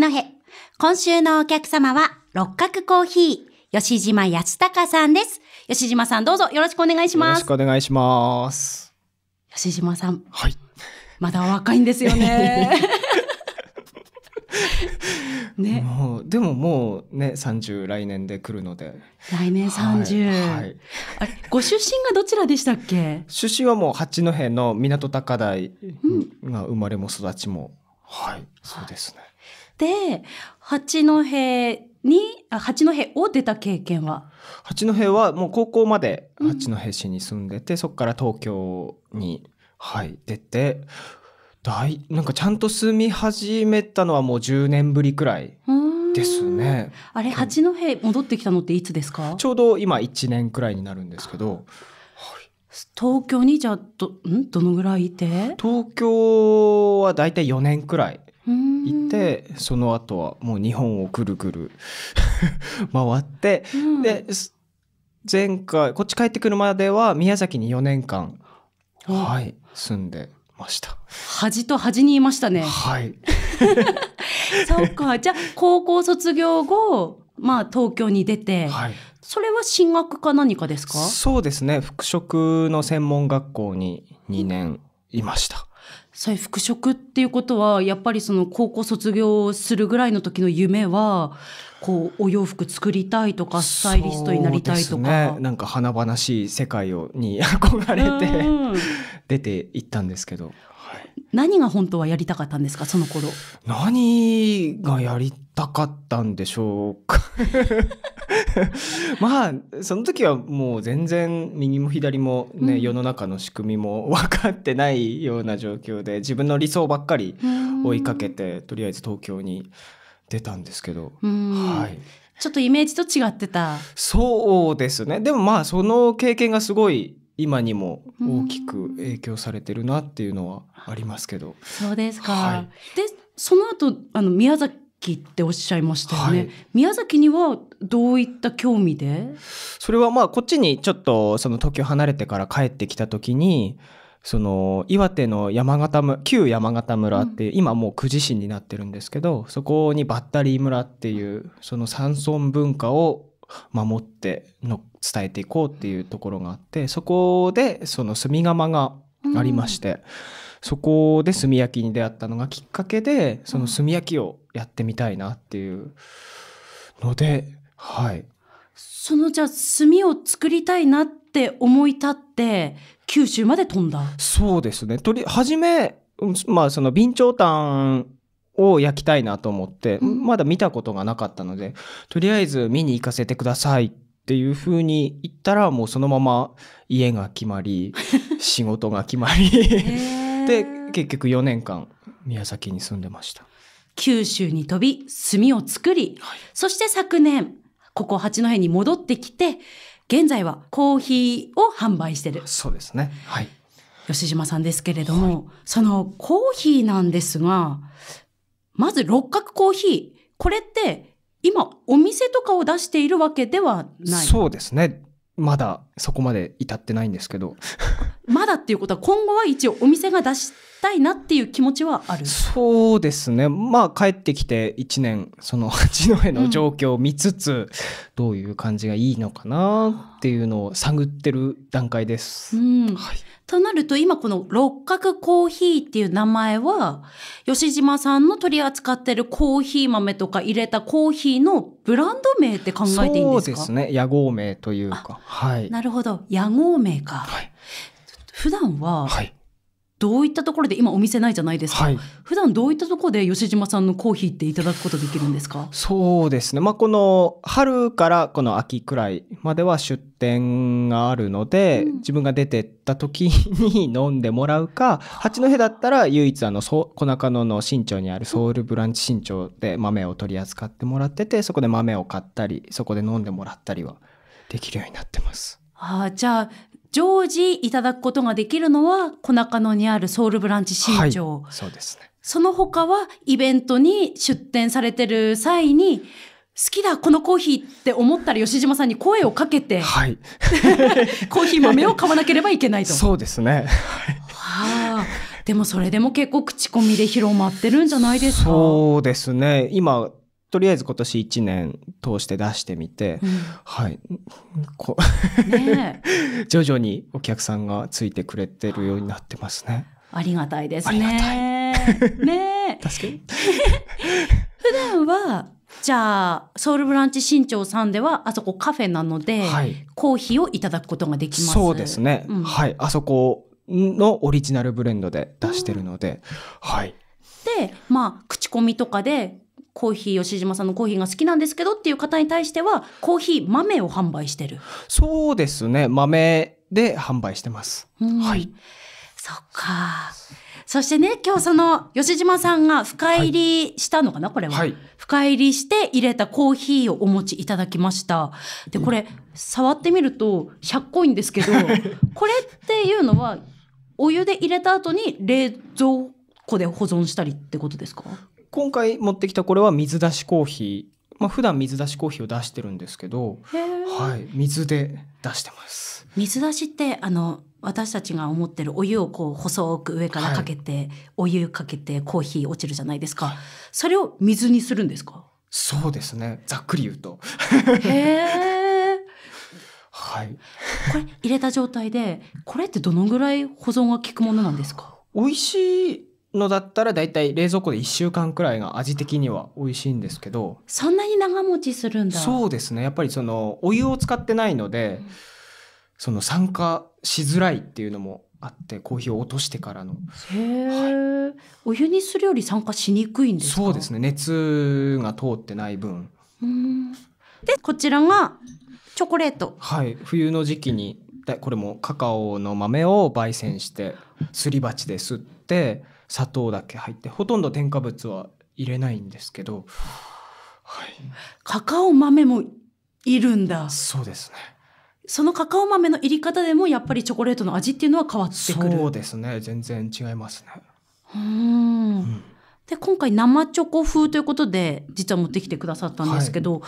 八戸。今週のお客様は、六角コーヒー、吉島康隆さんです。吉島さん、どうぞよろしくお願いします。よろしくお願いします。吉島さん。はい。まだ若いんですよね。ね、もうでももうね30来年で来るので来年30、はいはい、あれご出身がどちらでしたっけ出身はもう八戸の港高台が生まれも育ちも、はいそうですねで八戸に八戸を出た経験は八戸はもう高校まで八戸市に住んでて、うん、そこから東京に、はい、出て大なんかちゃんと住み始めたのはもう10年ぶりくらいですね。あれ八戸戻ってきたのっていつですか、うん、ちょうど今1年くらいになるんですけど。東京にじゃあどんどのぐらいいて東京は大体4年くらいいてその後はもう日本をぐるぐる 回って、うん、で前回こっち帰ってくるまでは宮崎に4年間、うん、はい、住んでました。端と端にいましたね。はい。そっか。じゃあ、高校卒業後、まあ、東京に出て、はい、それは進学か何かですかそうですね。服飾の専門学校に2年いました。再復職っていうことはやっぱりその高校卒業するぐらいの時の夢はこうお洋服作りたいとかスタイリストになりたいとか、ね、なんか華々しい世界をに 憧れて 出ていったんですけど何が本当はやりたかったんですかその頃何がやりたかったんでしょうか まあその時はもう全然右も左もね、うん、世の中の仕組みも分かってないような状況で自分の理想ばっかり追いかけてとりあえず東京に出たんですけど、はい、ちょっとイメージと違ってたそうですねでもまあその経験がすごい今にも大きく影響されてるなっていうのはありますけど。うそうですか、はい、でその後あの宮崎っておっしゃいましたよね、はい、宮崎にはどういった興味でそれはまあこっちにちょっとその東京離れてから帰ってきた時にその岩手の山形村旧山形村って、今もう久慈市になってるんですけどそこにバッタリー村っていうその山村文化を守っての伝えていこうっていうところがあってそこでその炭窯がありまして、うん、そこで炭焼きに出会ったのがきっかけでその炭焼きをやってみたいなっていうので、はいそのじゃあ炭を作りたいなって思い立って九州まで飛んだそうですねとり初めまあその備長炭を焼きたいなと思って、まだ見たことがなかったので、とりあえず見に行かせてくださいっていうふうに言ったら、もうそのまま家が決まり、仕事が決まりで、結局4年間宮崎に住んでました。九州に飛び、炭を作り、はい、そして昨年、ここ八戸に戻ってきて、現在はコーヒーを販売してる。そうですね。はい。吉島さんですけれども、はい、そのコーヒーなんですが、まず六角コーヒー、これって今お店とかを出しているわけではないそうですね。まだそこまで至ってないんですけどまだっていうことは今後は一応お店が出したいなっていう気持ちはあるそうですねまあ帰ってきて1年その 八戸の状況を見つつ、うん、どういう感じがいいのかなっていうのを探ってる段階です。うんはい、となると今この六角コーヒーっていう名前は吉島さんの取り扱ってるコーヒー豆とか入れたコーヒーのブランド名って考えていいんですかそうですね野号名というか、はい、なるほど野号名か、はい普段は、はい、どういったところで今お店ないじゃないですか、はい、普段どういったところで吉島さんのコーヒーっていただくことできるんですかそうですねまあこの春からこの秋くらいまでは出店があるので、うん、自分が出てった時に飲んでもらうか八戸だったら唯一あの小中野の新町にあるソウルブランチ新町で豆を取り扱ってもらっててそこで豆を買ったりそこで飲んでもらったりはできるようになってます。ああじゃあ常時いただくことができるのは小中野にあるソウルブランチ新庄、はい、そうですねその他はイベントに出店されてる際に好きだこのコーヒーって思ったら吉島さんに声をかけて、はい、コーヒー豆を買わなければいけないと。そうですね。はあ、でもそれでも結構口コミで広まってるんじゃないですかそうですね今とりあえず今年1年通して出してみて、うん、はいこね、徐々にお客さんがついてくれてるようになってますね。ありがたいですね。ね確かに普段はじゃあソウルブランチ新潮さんではあそこカフェなので、はい、コーヒーをいただくことができますそうですね、うん、はいあそこのオリジナルブレンドで出してるので、うん、はいでまあ口コミとかでコーヒー吉島さんのコーヒーが好きなんですけどっていう方に対してはコーヒー豆を販売してるそうですね豆で販売してます、うん、はいそっかそしてね今日その吉島さんが深入りしたのかな、はい、これは、はい、深入りして入れたコーヒーをお持ちいただきましたでこれ触ってみると100個いんですけど これっていうのはお湯で入れた後に冷蔵庫で保存したりってことですか今回持ってきたこれは水出しコーヒー。まあ、普段水出しコーヒーを出してるんですけど、はい、水で出してます。水出しってあの私たちが思ってるお湯をこう細く上からかけて、はい、お湯かけてコーヒー落ちるじゃないですか。それを水にするんですか。そうですね。ざっくり言うと。はい。これ入れた状態で、これってどのぐらい保存が効くものなんですか。美味しいのだったら大体冷蔵庫で1週間くらいが味的には美味しいんですけどそんなに長持ちするんだそうですねやっぱりそのお湯を使ってないので、うん、その酸化しづらいっていうのもあってコーヒーを落としてからのへえ、はい、お湯にするより酸化しにくいんですそうですね熱が通ってない分うんでこちらがチョコレートはい冬の時期にこれもカカオの豆を焙煎してすり鉢ですって砂糖だけ入ってほとんど添加物は入れないんですけど、はい、カカオ豆もいるんだそうですねそのカカオ豆の入り方でもやっぱりチョコレートの味っていうのは変わってくるそうですね全然違いますねうん、うん、で今回生チョコ風ということで実は持ってきてくださったんですけど、はい、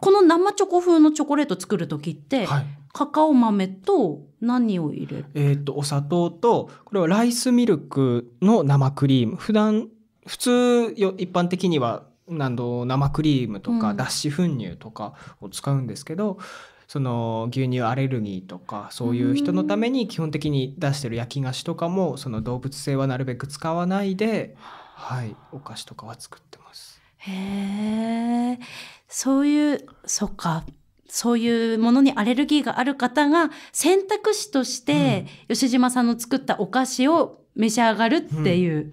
この生チョコ風のチョコレート作る時って、はい、カカオ豆と何を入れるえっ、ー、と、お砂糖と、これはライスミルクの生クリーム。普段、普通よ、一般的には、何度生クリームとか、脱脂粉乳とかを使うんですけど、その牛乳アレルギーとかそういう人のために基本的に出してる焼き菓子とかもその動物性はなるべく使わないで、はい、お菓子とかは作ってます。へえそういうそっかそういうものにアレルギーがある方が選択肢として吉島さんの作ったお菓子を召し上がるっていう。うんうん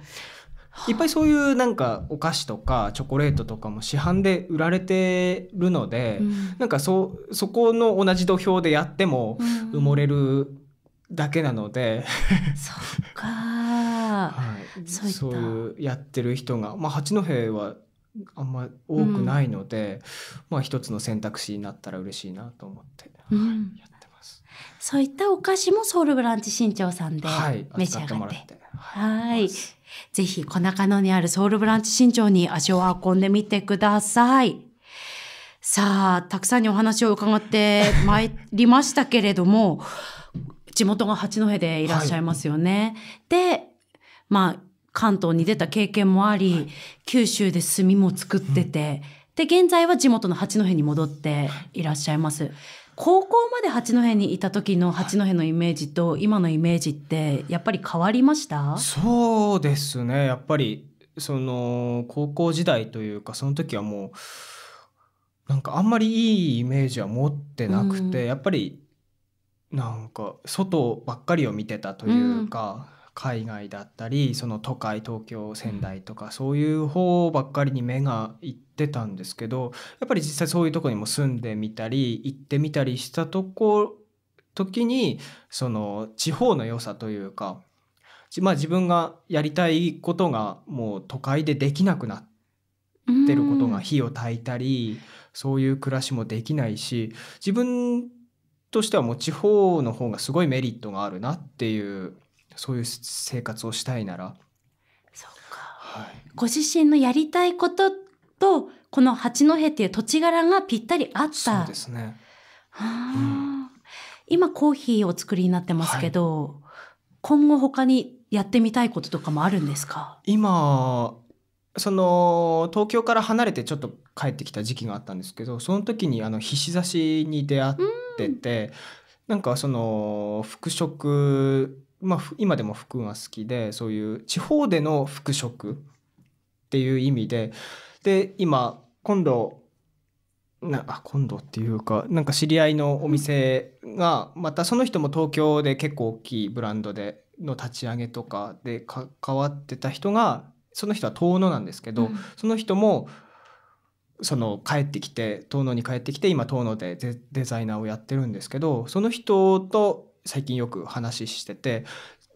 いっぱいそういうなんかお菓子とかチョコレートとかも市販で売られてるので、うん、なんかそそこの同じ土俵でやっても埋もれるだけなので、うん、そっか、はい、そういうやってる人が、まあ、八戸はあんま多くないので、うん、まあ一つの選択肢になったら嬉しいなと思って、うん、はい、やってます。そういったお菓子もソウルブランチ新潮さんで召し上がって。はい、ってはい。ぜひ小中野にあるソウルブランチ新潮に足を運んでみてください。さあ、たくさんにお話を伺ってまいりましたけれども、地元が八戸でいらっしゃいますよね。はい、で、まあ、関東に出た経験もあり、はい、九州で炭も作ってて、うん、で現在は地元の八戸に戻っていらっしゃいます。高校まで八戸にいた時の八戸のイメージと今のイメージってやっぱり変わりました、はい、そうですねやっぱりその高校時代というかその時はもうなんかあんまりいいイメージは持ってなくて、うん、やっぱりなんか外ばっかりを見てたというか、うん海外だったりその都会東京仙台とかそういう方ばっかりに目がいってたんですけどやっぱり実際そういうとこにも住んでみたり行ってみたりしたとこ時にその地方の良さというかまあ自分がやりたいことがもう都会でできなくなってることが火を焚いたりそういう暮らしもできないし自分としてはもう地方の方がすごいメリットがあるなっていうそういう生活をしたいならそうか、はい、ご自身のやりたいこととこの八戸っていう土地柄がぴったり合ったそうですねは、うん、今コーヒーを作りになってますけど、はい、今後他にやってみたいこととかもあるんですか今その東京から離れてちょっと帰ってきた時期があったんですけどその時にあのひし刺しに出会ってて、うん、なんかその服飾まあ、今でも服が好きでそういう地方での服飾っていう意味でで今今度なあ今度っていうかなんか知り合いのお店がまたその人も東京で結構大きいブランドでの立ち上げとかで関わってた人がその人は遠野なんですけど、うん、その人もその帰ってきて遠野に帰ってきて今遠野でデザイナーをやってるんですけどその人と最近よく話してて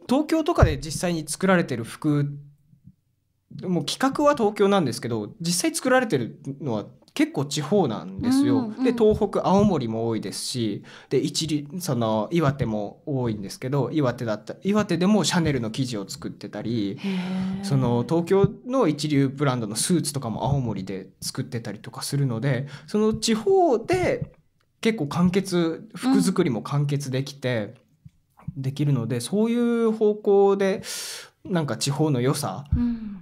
東京とかで実際に作られてる服もう企画は東京なんですけど実際作られてるのは結構地方なんですよ。うんうん、で東北青森も多いですしで一その岩手も多いんですけど岩手だった岩手でもシャネルの生地を作ってたりその東京の一流ブランドのスーツとかも青森で作ってたりとかするのでその地方で結構完結服作りも完結できて、うん、できるのでそういう方向でなんか地方の良さ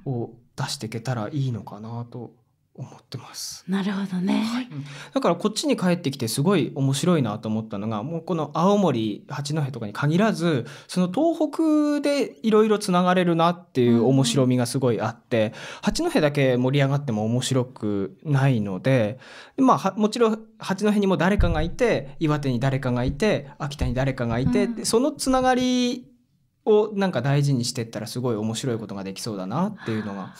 を出していけたらいいのかなと思ってますなるほどね、はい、だからこっちに帰ってきてすごい面白いなと思ったのがもうこの青森八戸とかに限らずその東北でいろいろつながれるなっていう面白みがすごいあって、うんうん、八戸だけ盛り上がっても面白くないのでまあもちろん八戸にも誰かがいて岩手に誰かがいて秋田に誰かがいて、うん、そのつながりをなんか大事にしてったらすごい面白いことができそうだなっていうのが、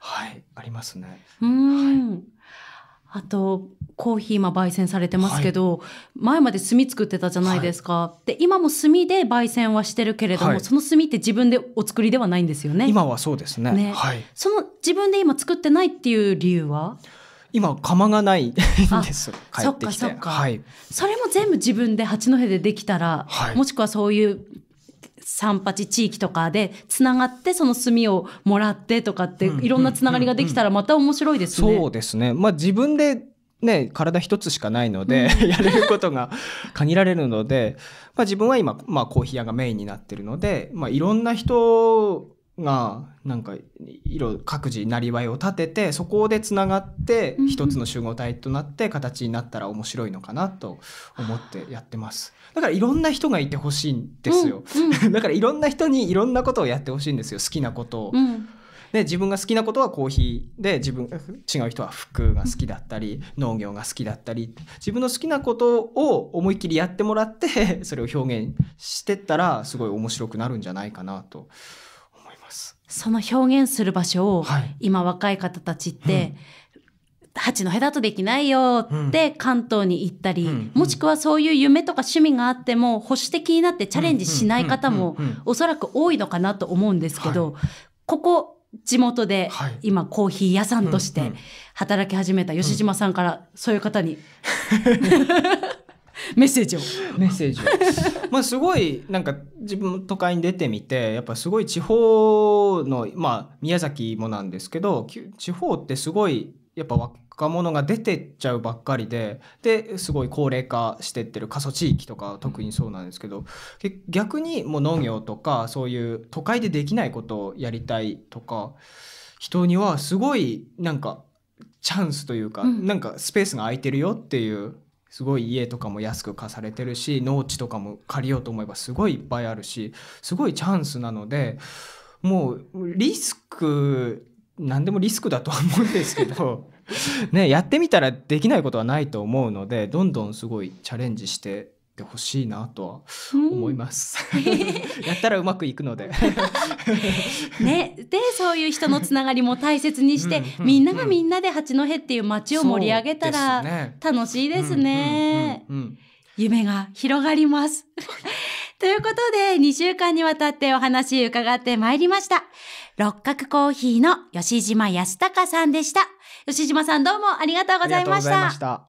はい、ありますね。うん、はい、あとコーヒー今焙煎されてますけど、はい、前まで炭作ってたじゃないですか、はい、で今も炭で焙煎はしてるけれども、その炭って自分でお作りではないんですよね今はそうですね、ね、はい、その自分で今作ってないっていう理由は今釜がないんです帰ってきてそっかそっか、はい、それも全部自分で八戸でできたら、はい、もしくはそういう三八地域とかでつながってその炭をもらってとかっていろんなつながりができたらまた面白いですね。うんうんうんうん、そうですね、まあ、自分でね、体一つしかないので、うん、やれることが限られるので、まあ、自分は今、まあ、コーヒー屋がメインになってるので、まあ、いろんな人がなんか色各自なりわいを立ててそこでつながって一つの集合体となって形になったら面白いのかなと思ってやってますだからいろんな人がいてほしいんですよ、うんうん、だからいろんな人にいろんなことをやってほしいんですよ好きなことを、うん、で自分が好きなことはコーヒーで自分違う人は服が好きだったり農業が好きだったり自分の好きなことを思いっきりやってもらってそれを表現してったらすごい面白くなるんじゃないかなと。その表現する場所を、はい、今若い方たちって、八、うん、の隔とできないよって関東に行ったり、うん、もしくはそういう夢とか趣味があっても保守的になってチャレンジしない方もおそらく多いのかなと思うんですけど、はい、ここ地元で今コーヒー屋さんとして働き始めた吉島さんからそういう方に、メッセージをメッセージを まあすごいなんか自分都会に出てみてやっぱすごい地方のまあ宮崎もなんですけど地方ってすごいやっぱ若者が出てっちゃうばっかりでですごい高齢化してってる過疎地域とか特にそうなんですけど逆にもう農業とかそういう都会でできないことをやりたいとか人にはすごいなんかチャンスというか、なんかスペースが空いてるよっていうすごい家とかも安く貸されてるし農地とかも借りようと思えばすごいいっぱいあるしすごいチャンスなのでもうリスク何でもリスクだとは思うんですけど ねやってみたらできないことはないと思うのでどんどんすごいチャレンジしてってほしいなとは思います。うん、やったらうまくいくのでね、でそういう人のつながりも大切にしてうん、みんながみんなで八戸っていう街を盛り上げたら楽しいですね。夢が広がります。ということで2週間にわたってお話伺ってまいりました。六角コーヒーの吉島康隆さんでした。吉島さんどうもありがとうございました。